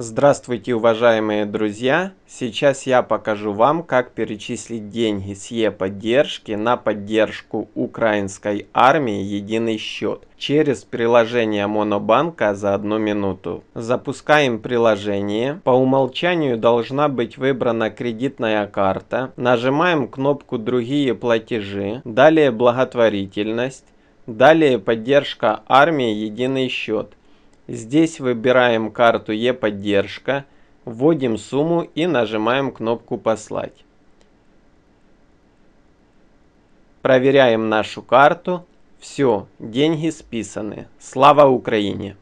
Здравствуйте, уважаемые друзья! Сейчас я покажу вам, как перечислить деньги с Е-поддержки на поддержку украинской армии «Единый счет» через приложение Монобанка за одну минуту. Запускаем приложение. По умолчанию должна быть выбрана кредитная карта. Нажимаем кнопку «Другие платежи». Далее «Благотворительность». Далее «Поддержка армии. Единый счет». Здесь выбираем карту Е-поддержка, вводим сумму и нажимаем кнопку «Послать». Проверяем нашу карту. Все, деньги списаны. Слава Украине!